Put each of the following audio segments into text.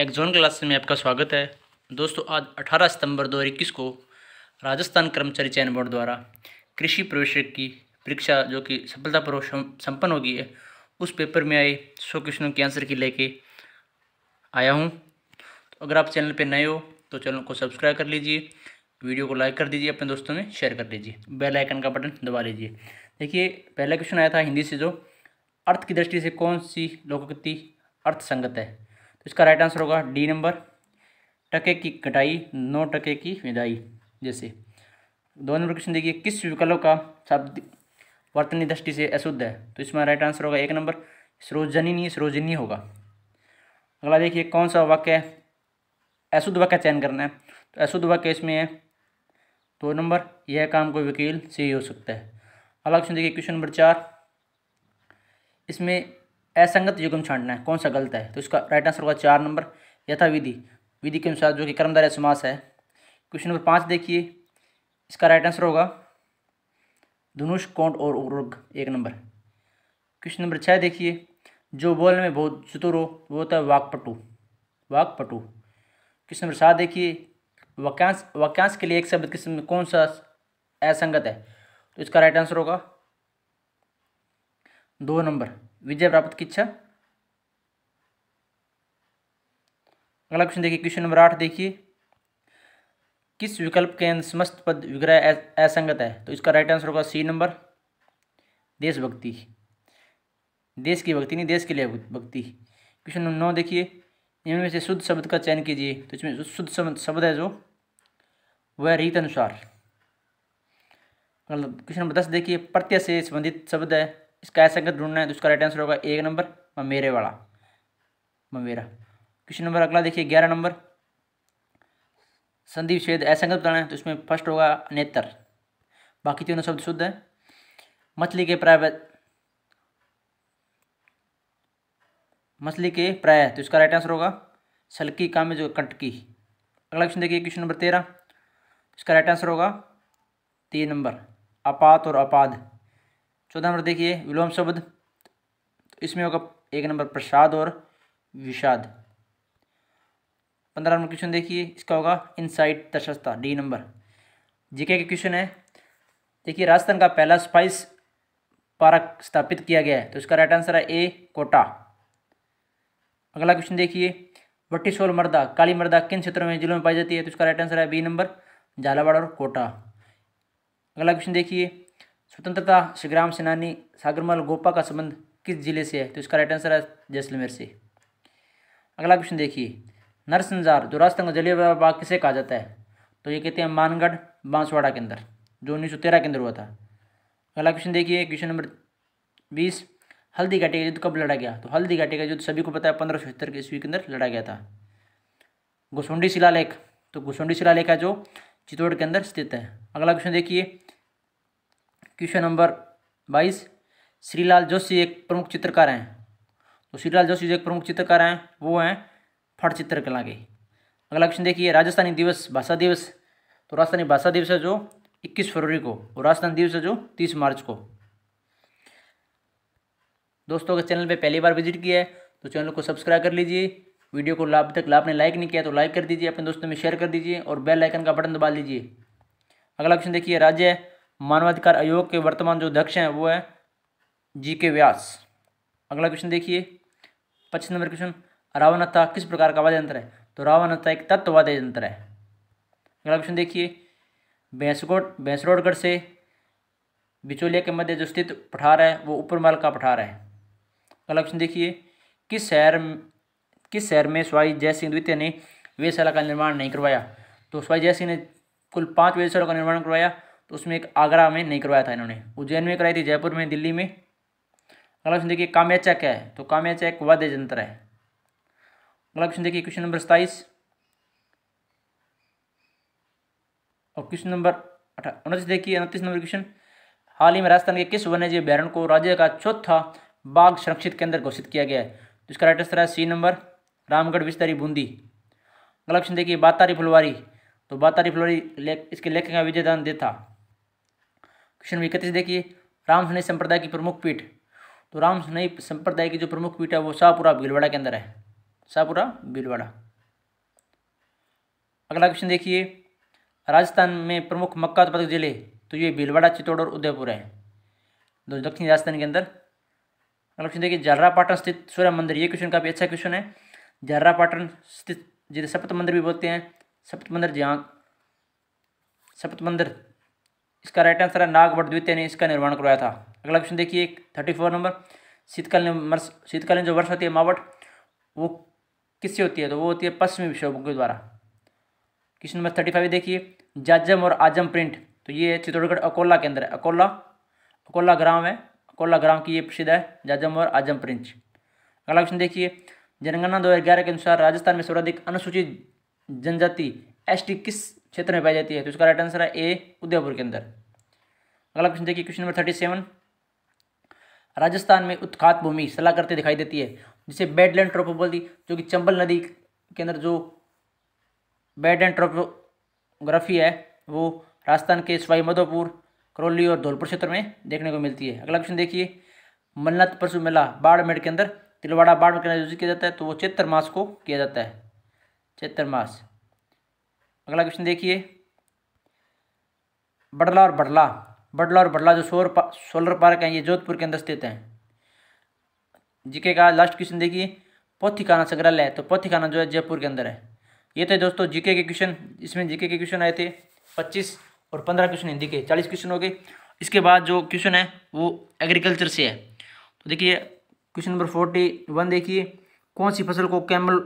एग्जोन class में आपका स्वागत है दोस्तों आज 18 सितंबर 2021 को राजस्थान कर्मचारी चयन बोर्ड द्वारा कृषि प्रवेश की परीक्षा जो कि सफलतापूर्वक संपन्न होगी है उस पेपर में आए सौ क्वेश्चनों के आंसर की लेके आया हूँ तो अगर आप चैनल पर नए हो तो चैनल को सब्सक्राइब कर लीजिए वीडियो को लाइक कर दीजिए अपने दोस्तों में शेयर कर दीजिए बेलाइकन का बटन दबा लीजिए देखिए पहला क्वेश्चन आया था हिंदी से जो अर्थ की दृष्टि से कौन सी लोकगति अर्थसंगत है तो इसका राइट आंसर होगा डी नंबर टके की कटाई नौ टके की विदाई जैसे दो नंबर क्वेश्चन देखिए किस विकल्प का शब्द वर्तनी दृष्टि से अशुद्ध है तो इसमें राइट आंसर होगा एक नंबर सरोजनी नहीं सरोजनी होगा अगला देखिए कौन सा वाक्य अशुद्ध वाक्य चयन करना है तो अशुद्ध वाक्य इसमें है दो तो नंबर यह काम कोई वकील से ही हो सकता है अगला क्वेश्चन देखिए क्वेश्चन नंबर चार इसमें असंगत युगम छाटना है कौन सा गलत है तो इसका राइट आंसर होगा चार नंबर यथा विधि विधि के अनुसार जो कि कर्मदार समास है क्वेश्चन नंबर पाँच देखिए इसका राइट आंसर होगा धनुष कोंट और उग एक नंबर क्वेश्चन नंबर छः देखिए जो बोलने में बहुत चतुर हो वो होता है वाकपटु वाकपटु क्वेश्चन नंबर सात देखिए वाक्यांश वाक्यांश के लिए एक शब्द किस्म में कौन सा असंगत है तो इसका राइट आंसर होगा दो नंबर विजय प्राप्त की इच्छा अगला क्वेश्चन देखिए क्वेश्चन नंबर आठ देखिए किस विकल्प के अंदर समस्त पद विग्रह असंगत है तो इसका राइट आंसर होगा सी नंबर देशभक्ति देश की भक्ति नहीं देश के लिए भक्ति क्वेश्चन नंबर नौ देखिए में से शुद्ध शब्द का चयन कीजिए तो इसमें शुद्ध शब्द है जो वह रीत अनुसार क्वेश्चन नंबर दस देखिए प्रत्यय से संबंधित शब्द है इसका ऐसा कर ढूंढना है तो उसका राइट आंसर होगा एक नंबर ममेरे वाला ममेरा क्वेश्चन नंबर अगला देखिए ग्यारह नंबर संधि विच्छेद असंगत बताना है तो इसमें फर्स्ट होगा नेत्र बाकी तीनों शब्द शुद्ध है मछली के प्राय मछली के प्राय तो इसका राइट आंसर होगा सलकी काम जो कंटकी अगला क्वेश्चन देखिए क्वेश्चन नंबर तेरह इसका राइट आंसर होगा तीन नंबर आपात और अपाध चौदह नंबर देखिए विलोम शब्द तो इसमें होगा एक नंबर प्रसाद और विषाद पंद्रह नंबर क्वेश्चन देखिए इसका होगा इनसाइट तशस्ता डी नंबर जीके के क्वेश्चन है देखिए राजस्थान का पहला स्पाइस पार्क स्थापित किया गया है तो इसका राइट आंसर है ए कोटा अगला क्वेश्चन देखिए वट्टी सोल मर्दा काली मर्दा किन क्षेत्रों में जिलों में पाई जाती है तो इसका राइट आंसर है बी नंबर झालावाड़ और कोटा अगला क्वेश्चन देखिए स्वतंत्रता संग्राम सेनानी सागरमल गोपा का संबंध किस जिले से है तो इसका राइट आंसर है जैसलमेर से अगला क्वेश्चन देखिए नरसंजार जो राजस्थान का जलीय बाग किसे कहा जाता है तो ये कहते हैं मानगढ़ बांसवाड़ा के अंदर जो उन्नीस सौ तेरह के अंदर हुआ था अगला क्वेश्चन देखिए क्वेश्चन नंबर बीस हल्दी घाटी का युद्ध कब लड़ा गया तो हल्दी घाटी का युद्ध सभी को पता है पंद्रह सौ सत्तर ईस्वी के अंदर लड़ा गया था घुसुंडी शिलालेख तो घुसुंडी शिलालेख है जो चित्तौड़ के अंदर स्थित है अगला क्वेश्चन देखिए क्वेश्चन नंबर बाईस श्रीलाल जोशी एक प्रमुख चित्रकार हैं तो श्रीलाल जोशी जो एक प्रमुख चित्रकार हैं वो हैं फट चित्रकला के अगला क्वेश्चन देखिए राजस्थानी दिवस भाषा दिवस तो राजस्थानी भाषा दिवस है जो इक्कीस फरवरी को और राजस्थान दिवस है जो तीस मार्च को दोस्तों अगर चैनल पे पहली बार विजिट किया है तो चैनल को सब्सक्राइब कर लीजिए वीडियो को लाभ तक आपने लाइक नहीं किया तो लाइक कर दीजिए अपने दोस्तों में शेयर कर दीजिए और बेल आइकन का बटन दबा लीजिए अगला क्वेश्चन देखिए राज्य मानवाधिकार आयोग के वर्तमान जो अध्यक्ष हैं वो है जी के व्यास अगला क्वेश्चन देखिए पच्चीस नंबर क्वेश्चन रावणता किस प्रकार का वाद्य यंत्र है तो रावणता एक तत्ववाद्य यंत्र है अगला क्वेश्चन देखिए भैंसकोट भैंसरोडगढ़ से बिचौलिया के मध्य जो स्थित पठार है वो माल का पठार है अगला क्वेश्चन देखिए किस शहर किस शहर में स्वाई जय सिंह द्वितीय ने वेधशाला का निर्माण नहीं करवाया तो स्वाई जय सिंह ने कुल पाँच वेधशाला का निर्माण करवाया तो उसमें एक आगरा में नहीं करवाया था इन्होंने उज्जैन में कराई थी जयपुर में दिल्ली में अगला क्वेश्चन देखिए काम्याचा क्या है तो काम्याचा एक वाद्य यंत्र है अगला क्वेश्चन देखिए क्वेश्चन नंबर सताइस और क्वेश्चन नंबर अठारह उनतीस देखिए उनतीस नंबर क्वेश्चन हाल ही में राजस्थान के किस वन्यजीव बैरण को राज्य का चौथा बाघ संरक्षित केंद्र घोषित किया गया है तो इसका राइट आंसर है सी नंबर रामगढ़ विस्तारी बूंदी अगला क्वेश्चन देखिए बातारी फुलवारी तो बातारी फुलवारी लेख इसके लेखक का विजय दे था क्वेश्चन नंबर इकतीस देखिए राम सुनई संप्रदाय की प्रमुख पीठ तो राम सुनई संप्रदाय की जो प्रमुख पीठ है वो शाहपुरा भीलवाड़ा के अंदर है शाहपुरा भीलवाड़ा अगला क्वेश्चन देखिए राजस्थान में प्रमुख मक्का उत्पादक जिले तो ये भीलवाड़ा चित्तौड़ और उदयपुर है दो दक्षिण राजस्थान के अंदर अगला क्वेश्चन देखिए झर्रापाटन स्थित सूर्य मंदिर ये क्वेश्चन काफ़ी अच्छा क्वेश्चन है झर्रापाटन स्थित जिसे सप्त मंदिर भी बोलते हैं सप्त मंदिर जहाँ सप्त मंदिर इसका राइट आंसर है नागवट द्वितीय ने इसका निर्माण करवाया था अगला क्वेश्चन देखिए थर्टी फोर नंबर शीतकालीन वर्ष शीतकालीन जो वर्ष होती है मावट वो किससे होती है तो वो होती है पश्चिमी विक्षोभ के द्वारा क्वेश्चन नंबर थर्टी फाइव देखिए जाजम और आजम प्रिंट तो ये चित्तौड़गढ़ अकोला के अंदर है अकोला अकोला ग्राम है अकोला ग्राम की ये प्रसिद्ध है जाजम और आजम प्रिंट अगला क्वेश्चन देखिए जनगणना दो के अनुसार राजस्थान में सर्वाधिक अनुसूचित जनजाति टी किस क्षेत्र में पाई जाती है तो इसका राइट आंसर है ए उदयपुर के अंदर अगला क्वेश्चन देखिए question number thirty seven Rajasthan में उत्खात भूमि सलाह करते दिखाई देती है जिसे बेडलैंड ट्रोपो बोल दी जो कि चंबल नदी के अंदर जो बेड एंड ट्रोपोग्राफी है वो राजस्थान के सवाई माधोपुर करौली और धौलपुर क्षेत्र में देखने को मिलती है अगला क्वेश्चन देखिए मन्नत पशु मेला बाड़मेड़ के अंदर तिलवाड़ा बाड़मेड़ के अंदर आयोजित किया जाता है तो वो चैत्र मास को किया जाता है चैत्र मास अगला क्वेश्चन देखिए बडला और बडला बडला और बडला जो सोर पा, सोलर पार्क हैं ये जोधपुर के अंदर स्थित हैं जीके का लास्ट क्वेश्चन देखिए पोथिकाना संग्रहालय है तो पोथिकाना जो है जयपुर के अंदर है ये थे दोस्तों जीके के क्वेश्चन इसमें जीके के क्वेश्चन आए थे पच्चीस और पंद्रह क्वेश्चन हिंदी के चालीस क्वेश्चन हो गए इसके बाद जो क्वेश्चन है वो एग्रीकल्चर से है तो देखिए क्वेश्चन नंबर फोर्टी वन देखिए कौन सी फसल को कैमल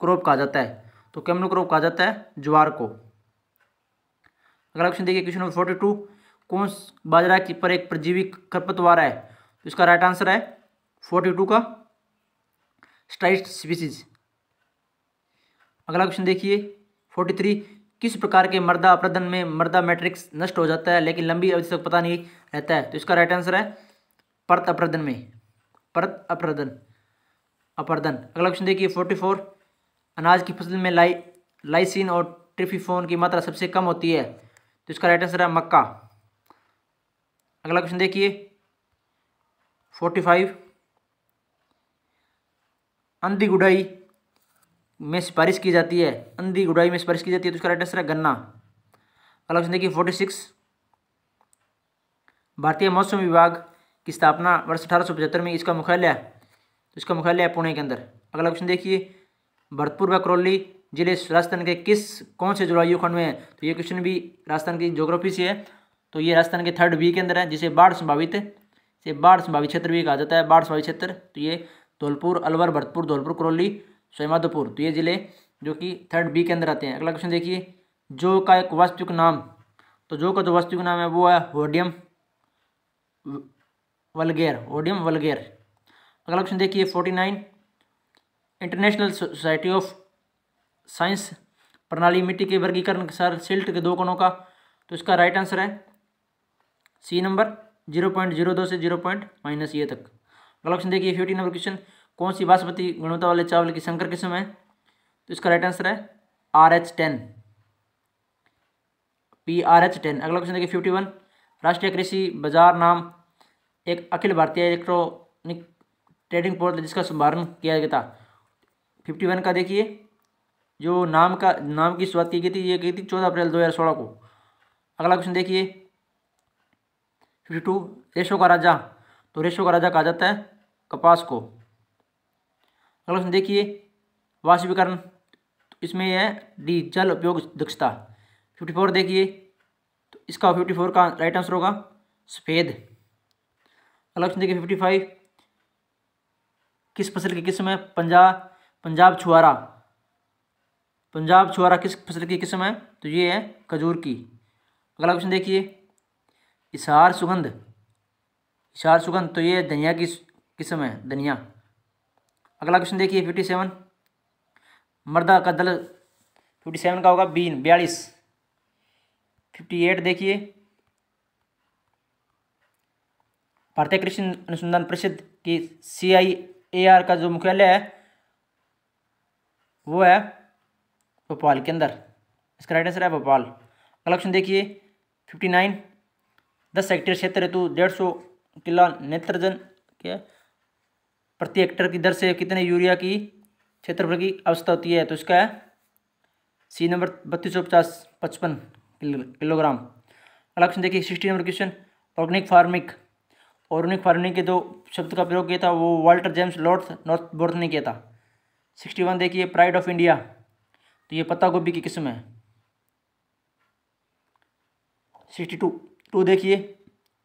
क्रॉप कहा जाता है तो कैमनो क्रॉप कहा जाता है ज्वार को अगला क्वेश्चन देखिए क्वेश्चन नंबर फोर्टी टू कौन बाजरा की पर एक परजीवी खरपतवार है तो इसका राइट आंसर है फोर्टी टू का स्ट्राइस्ट स्पीसीज अगला क्वेश्चन देखिए फोर्टी थ्री किस प्रकार के मर्दा अपराधन में मर्दा मैट्रिक्स नष्ट हो जाता है लेकिन लंबी अवधि तक पता नहीं रहता है तो इसका राइट आंसर है परत अपरदन में परत अपरदन अपरदन अगला क्वेश्चन देखिए फोर्टी फोर अनाज की फसल में लाई लाइसिन और ट्रिफिफोन की मात्रा सबसे कम होती है तो इसका राइट आंसर है मक्का अगला क्वेश्चन देखिए फोर्टी फाइव अंधी गुड़ाई में सिफारिश की जाती है अंधी गुड़ाई में सिफारिश की जाती है तो इसका राइट आंसर है गन्ना अगला क्वेश्चन देखिए फोर्टी सिक्स भारतीय मौसम विभाग की स्थापना वर्ष अठारह में इसका मुख्यालय है तो इसका मुख्यालय है पुणे के अंदर अगला क्वेश्चन देखिए भरतपुर व करौली जिले राजस्थान के किस कौन से जलवायु खंड में है तो ये क्वेश्चन भी राजस्थान की जोग्राफी से है तो ये राजस्थान के थर्ड बी के अंदर है जिसे बाढ़ संभावित से बाढ़ संभावित क्षेत्र भी कहा जाता है बाढ़ संभावित क्षेत्र तो ये धौलपुर अलवर भरतपुर धौलपुर करौली सोयमाधोपुर तो ये जिले जो कि थर्ड बी के अंदर आते हैं अगला क्वेश्चन देखिए जो का एक वास्तविक नाम तो जो का जो वास्तविक नाम है वो है होडियम वलगेर होडियम वलगेर अगला क्वेश्चन देखिए forty nine international society of science प्रणाली मिट्टी के वर्गीकरण के सार सिल्ट के दो कणों का तो इसका राइट आंसर है C number zero point zero दो से जीरो पॉइंट माइनस ये तक अगला ऑप्शन देखिए फिफ्टी नंबर क्वेश्चन कौन सी बासमती गुणवत्ता वाले चावल की संकर किस्म है तो इसका राइट आंसर है R H ten P R H ten अगला क्वेश्चन देखिए फिफ्टी वन राष्ट्रीय कृषि बाजार नाम एक अखिल भारतीय इलेक्ट्रॉनिक ट्रेडिंग पोर्टल जिसका शुभारंभ किया गया था फिफ्टी वन का देखिए जो नाम का नाम की शुरुआत की गई थी ये गई थी चौदह अप्रैल दो हज़ार सोलह को अगला क्वेश्चन देखिए फिफ्टी टू रेशो का राजा तो रेशो का राजा कहा जाता है कपास को अगला क्वेश्चन देखिए वाष्पीकरण तो इसमें यह है डी जल उपयोग दक्षता फिफ्टी फोर देखिए तो इसका फिफ्टी फोर का राइट आंसर होगा सफ़ेद अगला क्वेश्चन देखिए फिफ्टी फाइव किस फसल की किस्म है पंजाब पंजाब छुआरा पंजाब छुआरा किस फसल की किस्म है तो ये है खजूर की अगला क्वेश्चन देखिए इशार सुगंध इशार सुगंध तो ये धनिया की किस्म है धनिया अगला क्वेश्चन देखिए फिफ्टी सेवन मर्दा का दल फिफ्टी सेवन का होगा बीन बयालीस फिफ्टी एट देखिए भारतीय कृषि अनुसंधान परिषद की सी आई ए आर का जो मुख्यालय है वो है भोपाल के अंदर इसका राइट आंसर है भोपाल अगला ऑप्शन देखिए फिफ्टी नाइन दस हेक्टेयर क्षेत्र हेतु डेढ़ सौ किला नेत्रजन के प्रति हेक्टर की दर से कितने यूरिया की क्षेत्रफल की आवश्यकता होती है तो इसका है सी नंबर बत्तीस सौ पचास पचपन किलोग्राम अगला ऑप्शन देखिए sixty number question organic farming organic farming के जो शब्द का प्रयोग किया था वो Walter James Lord Northbourne ने किया था सिक्सटी वन देखिए प्राइड ऑफ इंडिया तो ये पत्ता गोभी की किस्म है सिक्सटी टू टू देखिए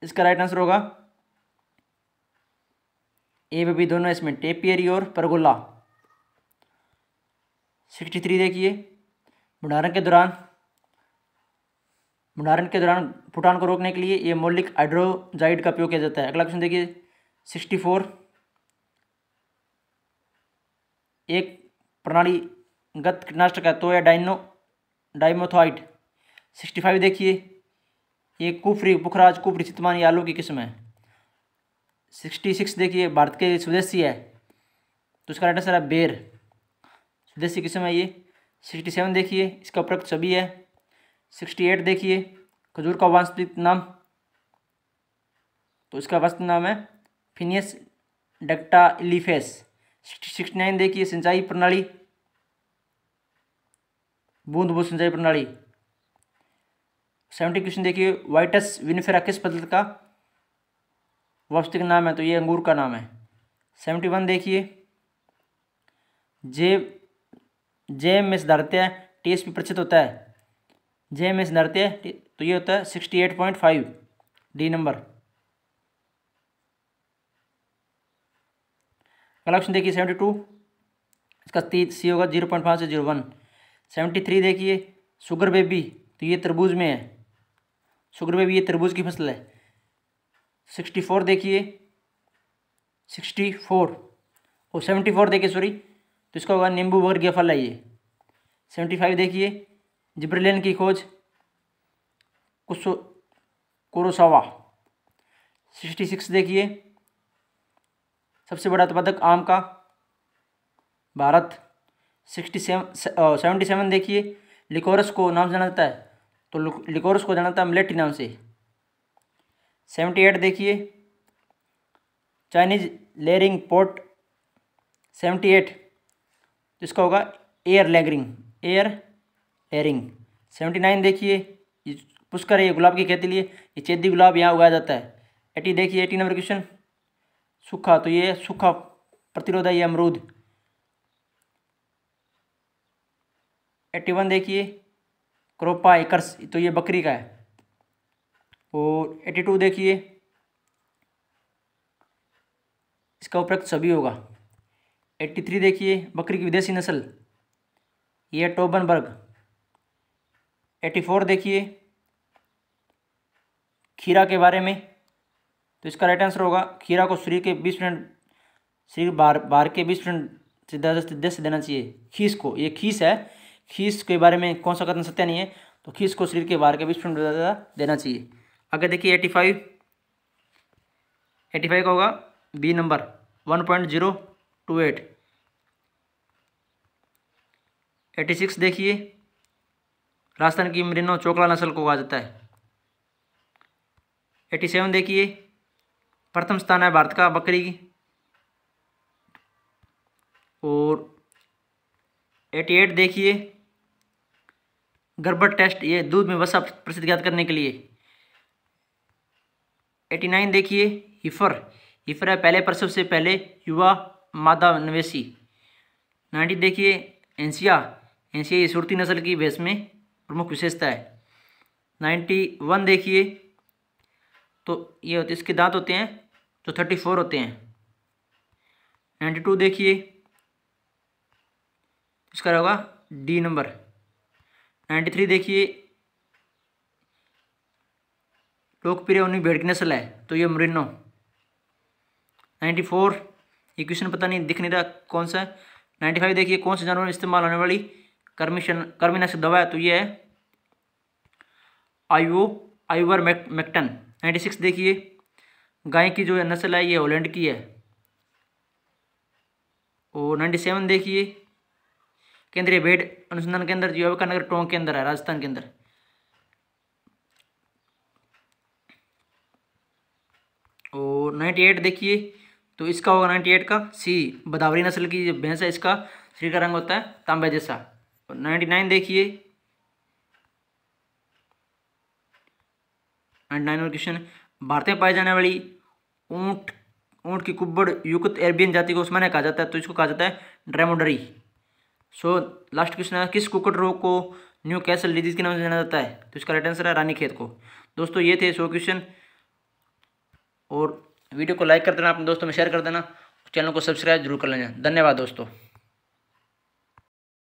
इसका राइट आंसर होगा ए भी दोनों इसमें टेपियरी और परगोला सिक्सटी थ्री देखिए भंडारण के दौरान भंडारण के दौरान भूटान को रोकने के लिए ये मौलिक हाइड्रोजाइड का उपयोग किया जाता है अगला क्वेश्चन देखिए सिक्सटी फोर एक प्रणालीगत कीटनाशक है तो है डाइनो डाइमोथाइट सिक्सटी फाइव देखिए ये कुफरी पुखराज कुफरी चितमानी आलू की किस्म है सिक्सटी सिक्स देखिए भारत के स्वदेशी है तो इसका राइट आंसर है बेर स्वदेशी किस्म है ये सिक्सटी सेवन देखिए इसका उपयुक्त छवि है सिक्सटी एट देखिए खजूर का वास्तविक नाम तो इसका वास्तविक नाम है फिनियस डक्टा इलीफेस सिक्सटी नाइन देखिए सिंचाई प्रणाली बूंद बूंद सिंचाई प्रणाली सेवेंटी क्वेश्चन देखिए वाइटस विनफेरा किस पद का वास्तविक नाम है तो ये अंगूर का नाम है सेवेंटी वन देखिए जे जे धरते हैं टी एस पी परिचित होता है जे जेम धरते हैं तो ये होता है sixty eight point five D number अगला ऑप्शन देखिए सेवेंटी टू इसका सी होगा जीरो पॉइंट पाँच से जीरो वन सेवेंटी थ्री देखिए शुगर बेबी तो ये तरबूज में है शुगर बेबी ये तरबूज की फसल है सिक्सटी फोर देखिए सिक्सटी फोर और सेवेंटी फोर देखिए सॉरी तो इसका होगा नींबू वर्गीय फल है ये सेवेंटी फाइव देखिए जिब्रिलियन की खोज कुसो कुरोसावा सिक्सटी सिक्स देखिए सबसे बड़ा उत्पादक आम का Bharat sixty seven seventy seven देखिए लिकोरस को नाम से जाना जाता है तो लिकोरस को जाना जाता है मलेटी नाम से सेवेंटी एट देखिए चाइनीज लेरिंग पोर्ट सेवेंटी एट इसका होगा एयर लेगरिंग एयर एयरिंग सेवेंटी नाइन देखिए पुष्कर ये गुलाब की खेती लिए ये चेदी गुलाब यहाँ उगाया जाता है एटी देखिए एटी नंबर क्वेश्चन सूखा तो ये सूखा ये अमरूद एट्टी वन देखिए क्रोपा एकर्स तो ये बकरी का है और एट्टी टू देखिए इसका उपयुक्त सभी होगा एट्टी थ्री देखिए बकरी की विदेशी नस्ल ये टोबनबर्ग एट्टी फोर देखिए खीरा के बारे में तो इसका राइट आंसर होगा खीरा को सूर्य के बीस मिनट सूर्य बार बार के बीस मिनट सीधा से देना चाहिए खीस को ये खीस है खीस के बारे में कौन सा कथन सत्य नहीं है तो खीस को शरीर के बाहर के बीस मिनट देना चाहिए अगर देखिए एटी फाइव एटी फाइव का होगा B number one point zero two eight eighty six देखिए राजस्थान की मरीनो चोकला नस्ल को कहा जाता है एटी सेवन देखिए प्रथम स्थान है भारत का बकरी की और एटी एट देखिए गड़बड़ टेस्ट ये दूध में वसा प्रसिद्ध ज्ञात करने के लिए एटी नाइन देखिए हिफर हिफर है पहले प्रसव से पहले युवा मादा नवेशी नाइन्टी देखिए एंसिया एंसिया ये सूरती नस्ल की भैंस में प्रमुख विशेषता है नाइन्टी वन देखिए तो ये होते इसके दांत होते हैं तो थर्टी फोर होते हैं नाइन्टी टू देखिए इसका होगा डी नंबर नाइन्टी थ्री देखिए लोकप्रिय उन्हीं भेड़ की नस्ल है तो ये मरिनो नाइन्टी फोर ये क्वेश्चन पता नहीं दिख नहीं रहा कौन सा है नाइन्टी फाइव देखिए कौन से जानवर में इस्तेमाल होने वाली कर्मिशन कर्मीनाशक दवा है तो ये है आयु आयुवर मैक्टन नाइन्टी सिक्स देखिए गाय की जो है नस्ल है ये होलैंड की है और नाइन्टी सेवन देखिए केंद्रीय भेड़ अनुसंधान केंद्र जो है नगर टोंक के अंदर है राजस्थान के अंदर और नाइन्टी एट देखिए तो इसका होगा नाइन्टी एट का सी बदावरी नस्ल की जो भैंस है इसका शरीर का रंग होता है तांबे जैसा और नाइन्टी नाइन देखिए नाइन्टी नाइन क्वेश्चन भारत में पाई जाने वाली ऊँट ऊँट की कुब्बड़ युक्त एरबियन जाति को उस्मानिया कहा जाता है तो इसको कहा जाता है ड्रेमोडरी सो लास्ट क्वेश्चन है किस कुकट रोग को न्यू कैसल डिजीज के नाम से जाना जाता है तो इसका राइट आंसर है रानी खेत को दोस्तों ये थे सो क्वेश्चन और वीडियो को लाइक कर देना अपने दोस्तों में शेयर कर देना चैनल को सब्सक्राइब जरूर कर लेना धन्यवाद दोस्तों